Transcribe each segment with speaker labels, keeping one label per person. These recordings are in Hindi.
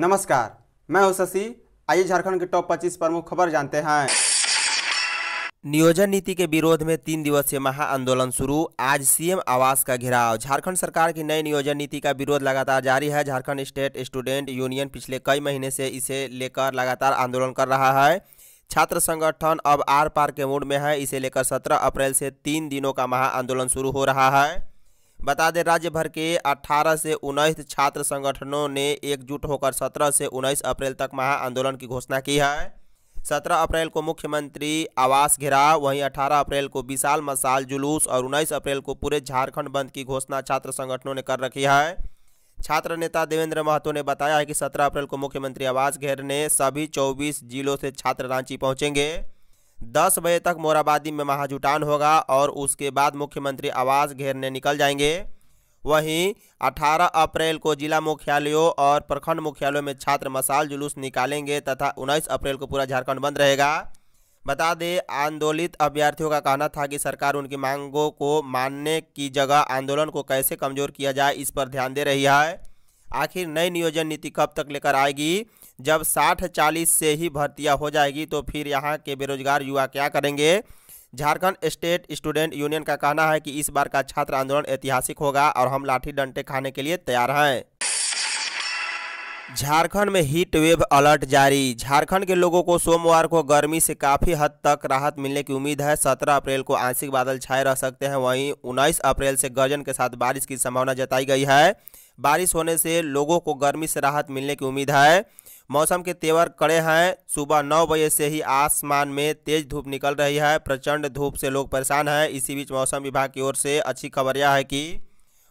Speaker 1: नमस्कार मैं हूं शशि आइए झारखंड के टॉप 25 प्रमुख खबर जानते हैं नियोजन नीति के विरोध में तीन दिवसीय महा आंदोलन शुरू आज सीएम आवास का घेराव झारखंड सरकार की नई नियोजन नीति का विरोध लगातार जारी है झारखंड स्टेट स्टूडेंट यूनियन पिछले कई महीने से इसे लेकर लगातार आंदोलन कर रहा है छात्र संगठन अब आर पार के मूड में है इसे लेकर 17 अप्रैल से तीन दिनों का महा आंदोलन शुरू हो रहा है बता दें राज्य भर के 18 से उन्नीस छात्र संगठनों ने एकजुट होकर 17 से 19 अप्रैल तक महा आंदोलन की घोषणा की है 17 अप्रैल को मुख्यमंत्री आवास घेराव वहीं 18 अप्रैल को विशाल मसाल जुलूस और उन्नीस अप्रैल को पूरे झारखंड बंद की घोषणा छात्र संगठनों ने कर रखी है छात्र नेता देवेंद्र महतो ने बताया है कि 17 अप्रैल को मुख्यमंत्री आवास घेरने सभी 24 जिलों से छात्र रांची पहुंचेंगे दस बजे तक मोराबादी में महाजुटान होगा और उसके बाद मुख्यमंत्री आवास घेरने निकल जाएंगे वहीं 18 अप्रैल को जिला मुख्यालयों और प्रखंड मुख्यालयों में छात्र मसाल जुलूस निकालेंगे तथा 19 अप्रैल को पूरा झारखंड बंद रहेगा बता दें आंदोलित अभ्यर्थियों का कहना था कि सरकार उनकी मांगों को मानने की जगह आंदोलन को कैसे कमजोर किया जाए इस पर ध्यान दे रही है आखिर नई नियोजन नीति कब तक लेकर आएगी जब साठ चालीस से ही भर्तियाँ हो जाएगी तो फिर यहाँ के बेरोजगार युवा क्या करेंगे झारखंड स्टेट स्टूडेंट यूनियन का कहना है कि इस बार का छात्र आंदोलन ऐतिहासिक होगा और हम लाठी डंटे खाने के लिए तैयार हैं झारखंड में हीट वेव अलर्ट जारी झारखंड के लोगों को सोमवार को गर्मी से काफ़ी हद तक राहत मिलने की उम्मीद है 17 अप्रैल को आंशिक बादल छाए रह सकते हैं वहीं 19 अप्रैल से गर्जन के साथ बारिश की संभावना जताई गई है बारिश होने से लोगों को गर्मी से राहत मिलने की उम्मीद है मौसम के तेवर कड़े हैं सुबह नौ बजे से ही आसमान में तेज धूप निकल रही है प्रचंड धूप से लोग परेशान हैं इसी बीच मौसम विभाग की ओर से अच्छी खबर यह है कि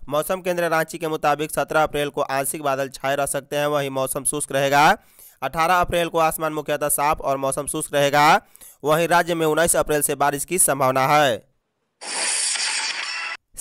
Speaker 1: मौसम केंद्र रांची के मुताबिक 17 अप्रैल को आंशिक बादल छाए रह सकते हैं वहीं मौसम शुष्क रहेगा 18 अप्रैल को आसमान मुख्यतः साफ और मौसम शुष्क रहेगा वहीं राज्य में उन्नीस अप्रैल से बारिश की संभावना है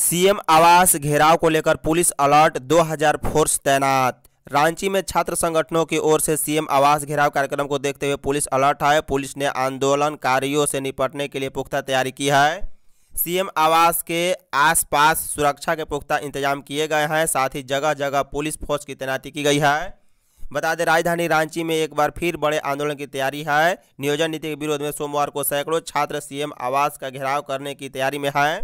Speaker 1: सीएम आवास घेराव को लेकर पुलिस अलर्ट 2000 फोर्स तैनात रांची में छात्र संगठनों की ओर से सीएम आवास घेराव कार्यक्रम को देखते हुए पुलिस अलर्ट है पुलिस ने आंदोलनकारियों से निपटने के लिए पुख्ता तैयारी की है सीएम आवास के आसपास सुरक्षा के पुख्ता इंतजाम किए गए हैं साथ ही जगह जगह पुलिस फोर्स की तैनाती की गई है बता दें राजधानी रांची में एक बार फिर बड़े आंदोलन की तैयारी है नियोजन नीति के विरोध में सोमवार को सैकड़ों छात्र सीएम आवास का घेराव करने की तैयारी में हैं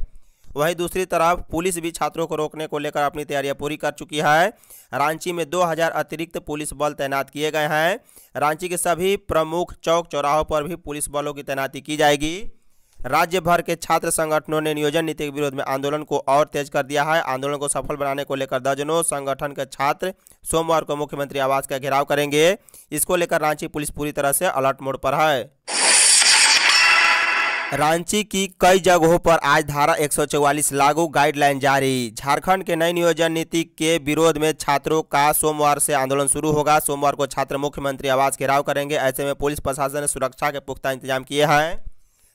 Speaker 1: वहीं दूसरी तरफ पुलिस भी छात्रों को रोकने को लेकर अपनी तैयारियां पूरी कर चुकी है रांची में 2000 अतिरिक्त पुलिस बल तैनात किए गए हैं रांची के सभी प्रमुख चौक चौराहों पर भी पुलिस बलों की तैनाती की जाएगी राज्य भर के छात्र संगठनों ने नियोजन नीति के विरोध में आंदोलन को और तेज कर दिया है आंदोलन को सफल बनाने को लेकर दर्जनों संगठन के छात्र सोमवार को मुख्यमंत्री आवास का घेराव करेंगे इसको लेकर रांची पुलिस पूरी तरह से अलर्ट मोड पर है रांची की कई जगहों पर आज धारा 144 लागू गाइडलाइन जारी झारखंड के नई नियोजन नीति के विरोध में छात्रों का सोमवार से आंदोलन शुरू होगा सोमवार को छात्र मुख्यमंत्री आवास घेराव करेंगे ऐसे में पुलिस प्रशासन ने सुरक्षा के पुख्ता इंतजाम किए हैं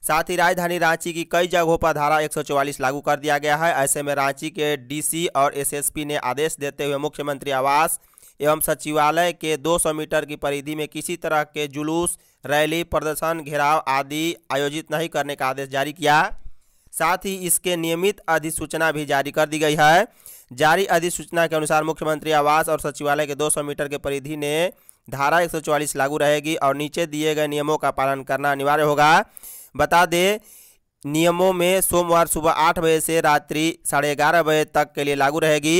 Speaker 1: साथ ही राजधानी रांची की कई जगहों पर धारा 144 लागू कर दिया गया है ऐसे में रांची के डीसी और एसएसपी ने आदेश देते हुए मुख्यमंत्री आवास एवं सचिवालय के 200 मीटर की परिधि में किसी तरह के जुलूस रैली प्रदर्शन घेराव आदि आयोजित नहीं करने का आदेश जारी किया साथ ही इसके नियमित अधिसूचना भी जारी कर दी गई है जारी अधिसूचना के अनुसार मुख्यमंत्री आवास और सचिवालय के 200 मीटर के परिधि ने धारा 144 लागू रहेगी और नीचे दिए गए नियमों का पालन करना अनिवार्य होगा बता दें नियमों में सोमवार सुबह आठ बजे से रात्रि साढ़े ग्यारह बजे तक के लिए लागू रहेगी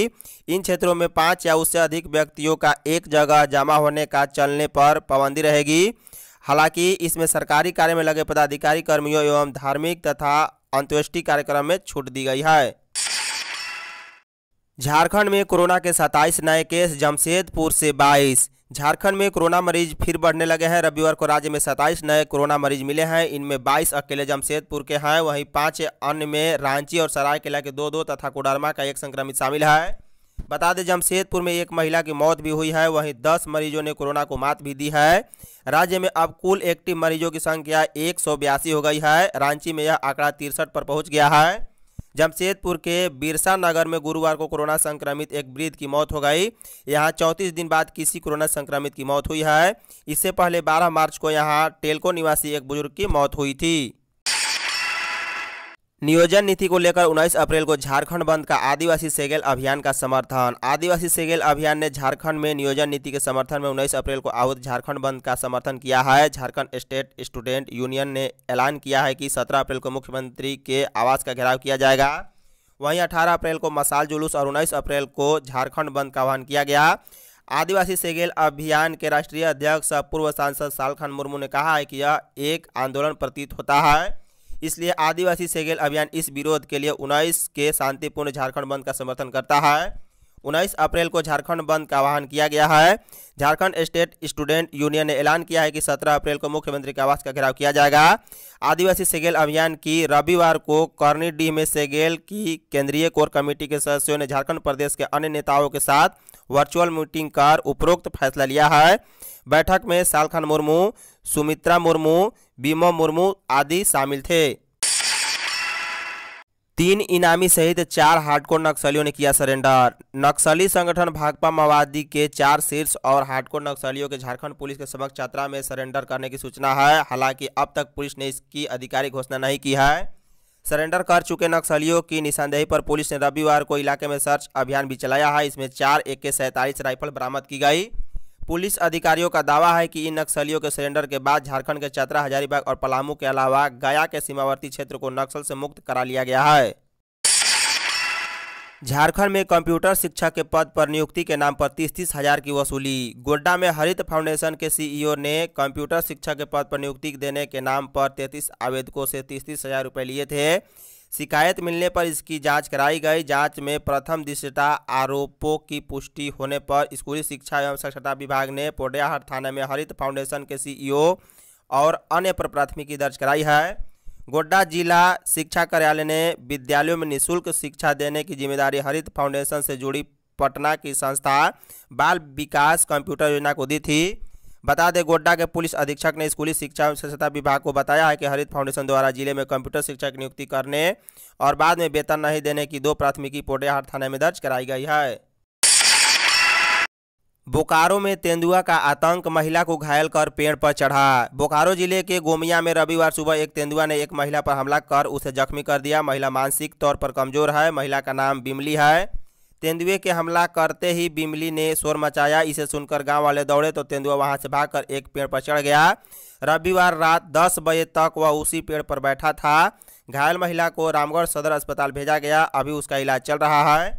Speaker 1: इन क्षेत्रों में पाँच या उससे अधिक व्यक्तियों का एक जगह जमा होने का चलने पर पाबंदी रहेगी हालांकि इसमें सरकारी कार्य में लगे पदाधिकारी कर्मियों एवं धार्मिक तथा अंत्येष्टि कार्यक्रम में छूट दी गई है झारखंड में कोरोना के सत्ताईस नए केस जमशेदपुर से बाईस झारखंड में कोरोना मरीज फिर बढ़ने लगे हैं रविवार को राज्य में सत्ताईस नए कोरोना मरीज मिले हैं इनमें 22 अकेले जमशेदपुर के हैं वहीं पांच अन्य में रांची और सरायकेला के दो दो तथा कोडरमा का एक संक्रमित शामिल है बता दें जमशेदपुर में एक महिला की मौत भी हुई है वहीं दस मरीजों ने कोरोना को मात भी दी है राज्य में अब कुल एक्टिव मरीजों की संख्या एक हो गई है रांची में यह आंकड़ा तिरसठ पर पहुँच गया है जमशेदपुर के बिरसा नगर में गुरुवार को कोरोना संक्रमित एक वृद्ध की मौत हो गई यहाँ चौंतीस दिन बाद किसी कोरोना संक्रमित की मौत हुई है इससे पहले बारह मार्च को यहाँ टेलको निवासी एक बुजुर्ग की मौत हुई थी नियोजन नीति को लेकर 19 अप्रैल को झारखंड बंद का आदिवासी सेगेल अभियान का समर्थन आदिवासी सेगेल अभियान ने झारखंड में नियोजन नीति के समर्थन में 19 अप्रैल को आहूत झारखंड बंद का समर्थन किया है झारखंड स्टेट स्टूडेंट यूनियन ने ऐलान किया है कि 17 अप्रैल को मुख्यमंत्री के आवास का घेराव किया जाएगा वहीं अठारह अप्रैल को मसाल जुलूस और उन्नीस अप्रैल को झारखंड बंद का आह्वान किया गया आदिवासी सेगेल अभियान के राष्ट्रीय अध्यक्ष पूर्व सांसद सालखान मुर्मू ने कहा है कि यह एक आंदोलन प्रतीत होता है इसलिए आदिवासी सेगेल अभियान इस विरोध के लिए उन्नीस के शांतिपूर्ण झारखंड बंद का समर्थन करता है उन्नीस अप्रैल को झारखंड बंद का आह्वान किया गया है झारखंड स्टेट स्टूडेंट यूनियन ने ऐलान किया है कि 17 अप्रैल को मुख्यमंत्री के आवास का घेराव किया जाएगा आदिवासी सेगेल अभियान की रविवार को करनीडीह में सेगेल की केंद्रीय कोर कमेटी के सदस्यों ने झारखंड प्रदेश के अन्य नेताओं के साथ वर्चुअल मीटिंग कर उपरोक्त फैसला लिया है बैठक में सालखान मुर्मू सुमित्रा मुर्मू बीमो मुर्मू आदि शामिल थे तीन इनामी सहित चार हार्डकोर नक्सलियों ने किया सरेंडर नक्सली संगठन भाकपा माओवादी के चार शीर्ष और हार्डकोर नक्सलियों के झारखंड पुलिस के समक्ष छात्रा में सरेंडर करने की सूचना है हालांकि अब तक पुलिस ने इसकी आधिकारिक घोषणा नहीं की है सरेंडर कर चुके नक्सलियों की निशानदेही पर पुलिस ने रविवार को इलाके में सर्च अभियान भी चलाया है इसमें चार ए के राइफल बरामद की गई पुलिस अधिकारियों का दावा है कि इन नक्सलियों के सरेंडर के बाद झारखंड के चतरा हजारीबाग और पलामू के अलावा गया के सीमावर्ती क्षेत्र को नक्सल से मुक्त करा लिया गया है झारखंड में कंप्यूटर शिक्षा के पद पर नियुक्ति के नाम पर तीस तीस हजार की वसूली गोड्डा में हरित फाउंडेशन के सीईओ e ने कंप्यूटर शिक्षा के पद पर नियुक्ति देने के नाम पर तैंतीस आवेदकों से तीस तीस हजार रुपये लिए थे शिकायत मिलने पर इसकी जांच कराई गई जांच में प्रथम दृश्यता आरोपों की पुष्टि होने पर स्कूली शिक्षा एवं साक्षरता विभाग ने पोडियाहाट थाना में हरित फाउंडेशन के सीईओ और अन्य पर प्राथमिकी दर्ज कराई है गोड्डा जिला शिक्षा कार्यालय ने विद्यालयों में निःशुल्क शिक्षा देने की जिम्मेदारी हरित फाउंडेशन से जुड़ी पटना की संस्था बाल विकास कंप्यूटर योजना को दी थी बता दें गोड्डा के पुलिस अधीक्षक ने स्कूली शिक्षा स्वच्छता विभाग को बताया है कि हरित फाउंडेशन द्वारा जिले में कंप्यूटर शिक्षक नियुक्ति करने और बाद में वेतन नहीं देने की दो प्राथमिकी पोटेहार थाने में दर्ज कराई गई है बोकारो में तेंदुआ का आतंक महिला को घायल कर पेड़ पर चढ़ा बोकारो जिले के गोमिया में रविवार सुबह एक तेंदुआ ने एक महिला पर हमला कर उसे जख्मी कर दिया महिला मानसिक तौर पर कमजोर है महिला का नाम बिमली है तेंदुए के हमला करते ही बिमली ने शोर मचाया इसे सुनकर गांव वाले दौड़े तो तेंदुआ वहां से भागकर एक पेड़ पर चढ़ गया रविवार रात दस बजे तक वह उसी पेड़ पर बैठा था घायल महिला को रामगढ़ सदर अस्पताल भेजा गया अभी उसका इलाज चल रहा है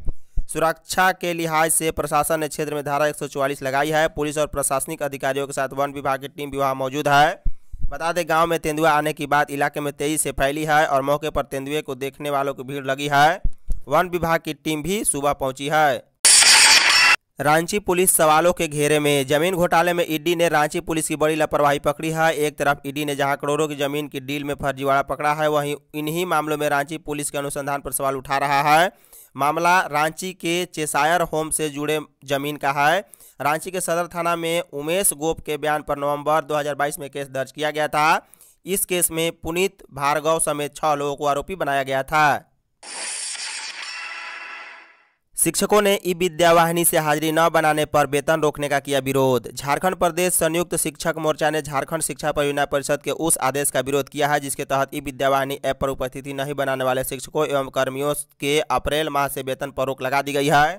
Speaker 1: सुरक्षा के लिहाज से प्रशासन ने क्षेत्र में धारा एक लगाई है पुलिस और प्रशासनिक अधिकारियों के साथ वन विभाग की टीम भी वहाँ मौजूद है बता दें गांव में तेंदुआ आने की बात इलाके में तेजी से फैली है और मौके पर तेंदुए को देखने वालों की भीड़ लगी है वन विभाग की टीम भी सुबह पहुंची है रांची पुलिस सवालों के घेरे में जमीन घोटाले में ईडी ने रांची पुलिस की बड़ी लापरवाही पकड़ी है एक तरफ ईडी ने जहां करोड़ों की जमीन की डील में फर्जीवाड़ा पकड़ा है वहीं इन्हीं मामलों में रांची पुलिस के अनुसंधान पर सवाल उठा रहा है मामला रांची के चेसायर होम से जुड़े जमीन का है रांची के सदर थाना में उमेश गोप के बयान पर नवंबर 2022 में केस दर्ज किया गया था इस केस में पुनीत भार्गव समेत छः लोगों को आरोपी बनाया गया था शिक्षकों ने ई विद्यावाहिनी से हाजिरी न बनाने पर वेतन रोकने का किया विरोध झारखंड प्रदेश संयुक्त शिक्षक मोर्चा ने झारखंड शिक्षा परियोजना परिषद के उस आदेश का विरोध किया है जिसके तहत ई विद्यावाहिनी ऐप पर उपस्थिति नहीं बनाने वाले शिक्षकों एवं कर्मियों के अप्रैल माह से वेतन पर रोक लगा दी गई है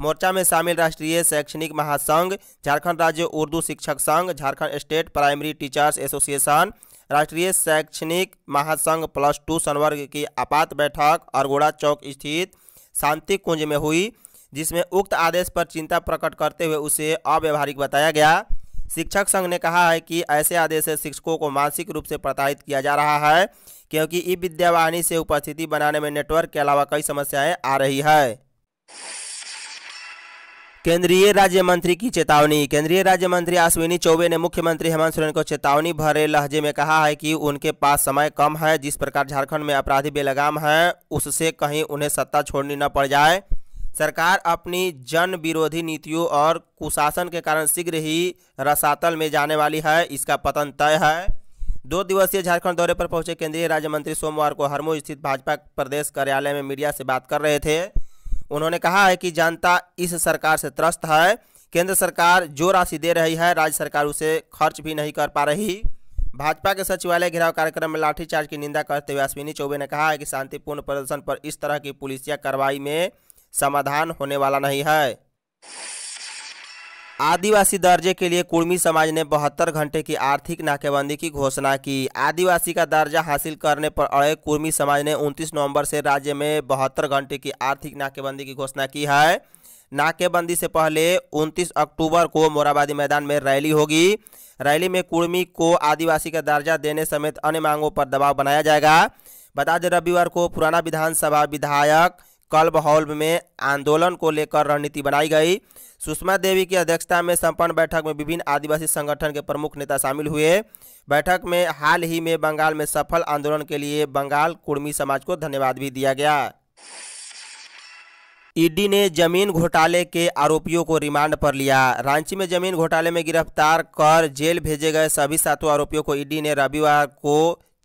Speaker 1: मोर्चा में शामिल राष्ट्रीय शैक्षणिक महासंघ झारखंड राज्य उर्दू शिक्षक संघ Jharkhand state primary teachers association राष्ट्रीय शैक्षणिक महासंघ प्लस टू संवर्ग की आपात बैठक अरगोड़ा चौक स्थित शांति कुंज में हुई जिसमें उक्त आदेश पर चिंता प्रकट करते हुए उसे अव्यवहारिक बताया गया शिक्षक संघ ने कहा है कि ऐसे आदेश से शिक्षकों को मानसिक रूप से प्रताड़ित किया जा रहा है क्योंकि ई विद्यावाहिनी से उपस्थिति बनाने में नेटवर्क के अलावा कई समस्याएं आ रही है केंद्रीय राज्य मंत्री की चेतावनी केंद्रीय राज्य मंत्री अश्विनी चौबे ने मुख्यमंत्री हेमंत सोरेन को चेतावनी भरे लहजे में कहा है कि उनके पास समय कम है जिस प्रकार झारखंड में अपराधी बेलगाम है उससे कहीं उन्हें सत्ता छोड़नी न पड़ जाए सरकार अपनी जन विरोधी नीतियों और कुशासन के कारण शीघ्र ही रसातल में जाने वाली है इसका पतन तय है दो दिवसीय झारखंड दौरे पर पहुंचे केंद्रीय राज्य मंत्री सोमवार को हरमो स्थित भाजपा प्रदेश कार्यालय में मीडिया से बात कर रहे थे उन्होंने कहा है कि जनता इस सरकार से त्रस्त है केंद्र सरकार जो राशि दे रही है राज्य सरकार उसे खर्च भी नहीं कर पा रही भाजपा के सचिवालय घेराव कार्यक्रम में लाठीचार्ज की निंदा करते हुए अश्विनी चौबे ने कहा है कि शांतिपूर्ण प्रदर्शन पर इस तरह की पुलिसिया कार्रवाई में समाधान होने वाला नहीं है आदिवासी दर्जे के लिए कुर्मी समाज ने बहत्तर घंटे की आर्थिक नाकेबंदी की घोषणा की आदिवासी का दर्जा हासिल करने पर अड़े कुर्मी समाज ने 29 नवंबर से राज्य में बहत्तर घंटे की आर्थिक नाकेबंदी की घोषणा की है नाकेबंदी से पहले 29 अक्टूबर को मोराबादी मैदान में रैली होगी रैली में कुर्मी को आदिवासी का दर्जा देने समेत अन्य मांगों पर दबाव बनाया जाएगा बता दें रविवार को पुराना विधानसभा विधायक कल्ब हॉल में आंदोलन को लेकर रणनीति बनाई गई सुषमा देवी की अध्यक्षता में संपन्न बैठक में विभिन्न आदिवासी संगठन के प्रमुख नेता शामिल हुए बैठक में हाल ही में बंगाल में सफल आंदोलन के लिए बंगाल कुर्मी समाज को धन्यवाद भी दिया गया ईडी ने जमीन घोटाले के आरोपियों को रिमांड पर लिया रांची में जमीन घोटाले में गिरफ्तार कर जेल भेजे गए सभी सातों आरोपियों को ईडी ने रविवार को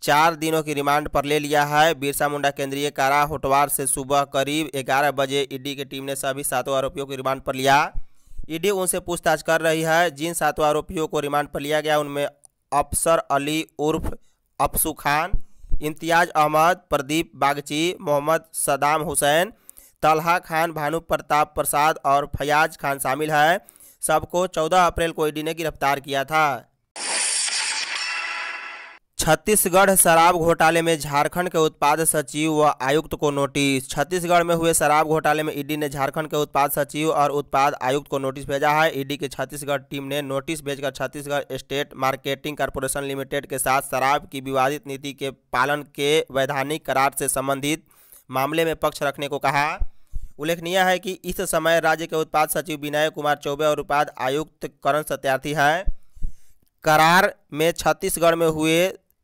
Speaker 1: चार दिनों की रिमांड पर ले लिया है बिरसा मुंडा केंद्रीय कारा होटवार से सुबह करीब 11 बजे ईडी की टीम ने सभी सातों आरोपियों को रिमांड पर लिया ईडी उनसे पूछताछ कर रही है जिन सातों आरोपियों को रिमांड पर लिया गया उनमें अफसर अली उर्फ अफसू खान इम्तियाज अहमद प्रदीप बागची मोहम्मद सदाम हुसैन तलहा खान भानु प्रताप प्रसाद और फयाज खान शामिल हैं सबको 14 अप्रैल को ईडी ने गिरफ्तार किया था छत्तीसगढ़ शराब घोटाले में झारखंड के उत्पाद सचिव व आयुक्त को नोटिस छत्तीसगढ़ में हुए शराब घोटाले में ईडी ने झारखंड के उत्पाद सचिव और उत्पाद आयुक्त को नोटिस भेजा है ईडी के छत्तीसगढ़ टीम ने नोटिस भेजकर Chhattisgarh state marketing corporation limited के साथ शराब की विवादित नीति के पालन के वैधानिक करार से संबंधित मामले में पक्ष रखने को कहा उल्लेखनीय है कि इस समय राज्य के उत्पाद सचिव विनय कुमार चौबे और उत्पाद आयुक्त करण सत्यार्थी हैं करार में छत्तीसगढ़ में हुए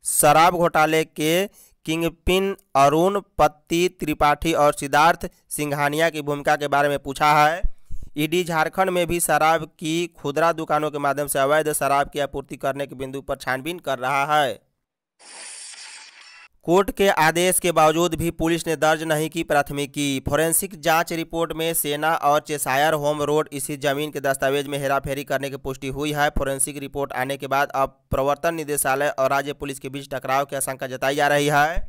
Speaker 1: शराब घोटाले के किंगपिन अरुण पत्ती त्रिपाठी और सिद्धार्थ सिंघानिया की भूमिका के बारे में पूछा है ईडी झारखंड में भी शराब की खुदरा दुकानों के माध्यम से अवैध शराब की आपूर्ति करने के बिंदु पर छानबीन कर रहा है कोर्ट के आदेश के बावजूद भी पुलिस ने दर्ज नहीं की प्राथमिकी फोरेंसिक जांच रिपोर्ट में सेना और चेसायर होम रोड इसी जमीन के दस्तावेज में हेराफेरी करने की पुष्टि हुई है फोरेंसिक रिपोर्ट आने के बाद अब प्रवर्तन निदेशालय और राज्य पुलिस के बीच टकराव की आशंका जताई जा रही है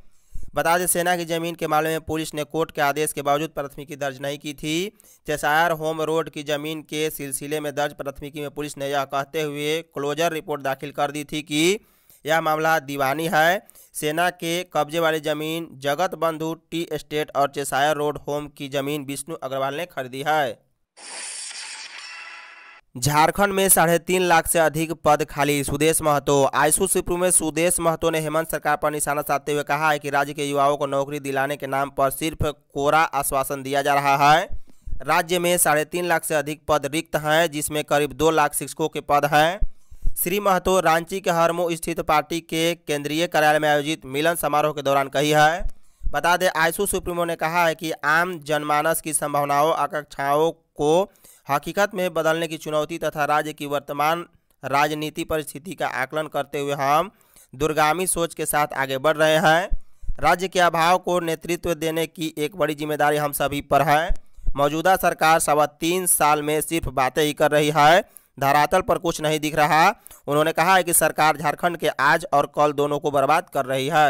Speaker 1: बता दें सेना की जमीन के मामले में पुलिस ने कोर्ट के आदेश के बावजूद प्राथमिकी दर्ज नहीं की थी चेसायर होम रोड की जमीन के सिलसिले में दर्ज प्राथमिकी में पुलिस ने यह कहते हुए क्लोजर रिपोर्ट दाखिल कर दी थी कि यह मामला दीवानी है सेना के कब्जे वाली जमीन जगत बंधु टी स्टेट और चेसायर रोड होम की जमीन विष्णु अग्रवाल ने खरीदी है झारखंड में साढ़े तीन लाख से अधिक पद खाली सुदेश महतो आईसू सिप्रू में सुदेश महतो ने हेमंत सरकार पर निशाना साधते हुए कहा है कि राज्य के युवाओं को नौकरी दिलाने के नाम पर सिर्फ कोरा आश्वासन दिया जा रहा है राज्य में साढ़े तीन लाख से अधिक पद रिक्त हैं जिसमें करीब दो लाख शिक्षकों के पद हैं श्री महतो रांची के हरमो स्थित पार्टी के केंद्रीय कार्यालय में आयोजित मिलन समारोह के दौरान कही है बता दें आयसू सुप्रीमो ने कहा है कि आम जनमानस की संभावनाओं आकांक्षाओं को हकीकत में बदलने की चुनौती तथा राज्य की वर्तमान राजनीति परिस्थिति का आकलन करते हुए हम दुर्गामी सोच के साथ आगे बढ़ रहे हैं राज्य के अभाव को नेतृत्व देने की एक बड़ी जिम्मेदारी हम सभी पर है मौजूदा सरकार सवा तीन साल में सिर्फ बातें ही कर रही है धरातल पर कुछ नहीं दिख रहा उन्होंने कहा है कि सरकार झारखंड के आज और कल दोनों को बर्बाद कर रही है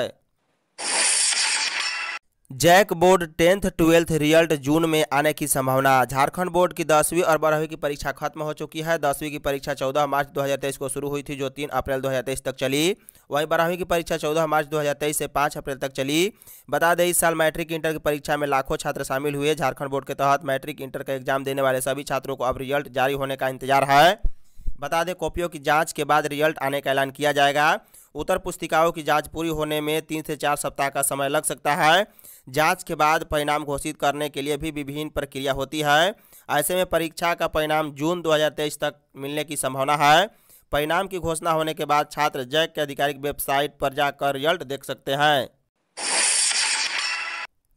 Speaker 1: JAC board tenth twelfth result जून में आने की संभावना झारखंड बोर्ड की दसवीं और बारहवीं की परीक्षा खत्म हो चुकी है दसवीं की परीक्षा 14 मार्च 2023 को शुरू हुई थी जो 3 अप्रैल 2023 तक चली वहीं बारहवीं की परीक्षा 14 मार्च 2023 से 5 अप्रैल तक चली बता दें इस साल मैट्रिक इंटर की परीक्षा में लाखों छात्र शामिल हुए झारखंड बोर्ड के तहत मैट्रिक इंटर का एग्जाम देने वाले सभी छात्रों को अब रिजल्ट जारी होने का इंतजार है बता दें कॉपियों की जाँच के बाद रिजल्ट आने का ऐलान किया जाएगा उत्तर पुस्तिकाओं की जांच पूरी होने में तीन से चार सप्ताह का समय लग सकता है जांच के बाद परिणाम घोषित करने के लिए भी विभिन्न प्रक्रिया होती है ऐसे में परीक्षा का परिणाम जून 2023 तक मिलने की संभावना है परिणाम की घोषणा होने के बाद छात्र जैक के आधिकारिक वेबसाइट पर जाकर रिजल्ट देख सकते हैं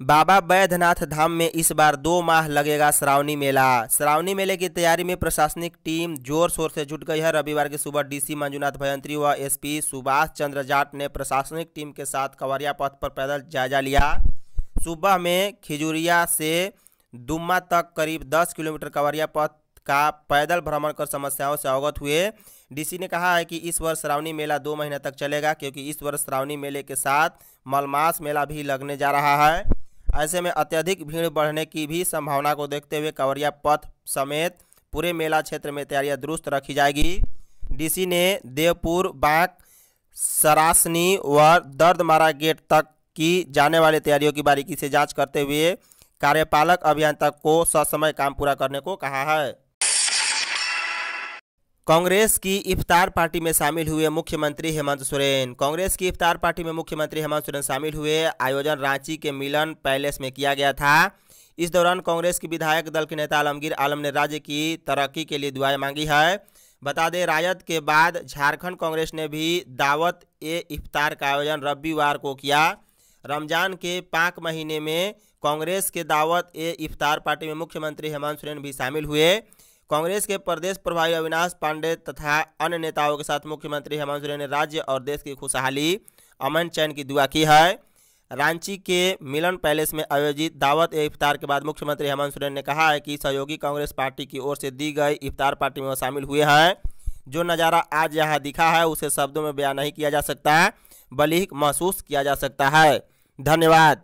Speaker 1: बाबा बैद्यनाथ धाम में इस बार दो माह लगेगा श्रावणी मेला श्रावणी मेले की तैयारी में प्रशासनिक टीम जोर शोर से जुट गई है रविवार की सुबह डीसी मंजूनाथ भयंत्री व एसपी सुभाष चंद्र जाट ने प्रशासनिक टीम के साथ कवरिया पथ पर पैदल जायजा लिया सुबह में खिजुरिया से दुम्मा तक करीब 10 किलोमीटर कवरिया पथ का पैदल भ्रमण कर समस्याओं से अवगत हुए डीसी ने कहा है कि इस वर्ष श्रावणी मेला दो महीने तक चलेगा क्योंकि इस वर्ष श्रावणी मेले के साथ मलमास मेला भी लगने जा रहा है ऐसे में अत्यधिक भीड़ बढ़ने की भी संभावना को देखते हुए कंवरिया पथ समेत पूरे मेला क्षेत्र में तैयारियां दुरुस्त रखी जाएगी डीसी ने देवपुर बाक सरासनी व दर्दमारा गेट तक की जाने वाली तैयारियों की बारीकी से जांच करते हुए कार्यपालक अभियंता को ससमय काम पूरा करने को कहा है कांग्रेस की इफ्तार पार्टी में शामिल हुए मुख्यमंत्री हेमंत सोरेन कांग्रेस की इफ्तार पार्टी में मुख्यमंत्री हेमंत सोरेन शामिल हुए आयोजन रांची के मिलन पैलेस में किया गया था इस दौरान कांग्रेस की विधायक दल के नेता आलमगीर आलम ने राज्य की तरक्की के लिए दुआएं मांगी है बता दें रायत के बाद झारखंड कांग्रेस ने भी दावत ए इफ्तार का आयोजन रविवार को किया रमजान के पाँच महीने में कांग्रेस के दावत ए इफ्तार पार्टी में मुख्यमंत्री हेमंत सोरेन भी शामिल हुए कांग्रेस के प्रदेश प्रभारी अविनाश पांडे तथा अन्य नेताओं के साथ मुख्यमंत्री हेमंत सोरेन ने राज्य और देश की खुशहाली अमन चैन की दुआ की है रांची के मिलन पैलेस में आयोजित दावत ए इफ्तार के बाद मुख्यमंत्री हेमंत सोरेन ने कहा है कि सहयोगी कांग्रेस पार्टी की ओर से दी गई इफ्तार पार्टी में शामिल हुए हैं जो नज़ारा आज यहाँ दिखा है उसे शब्दों में बयान नहीं किया जा सकता बल्कि महसूस किया जा सकता है धन्यवाद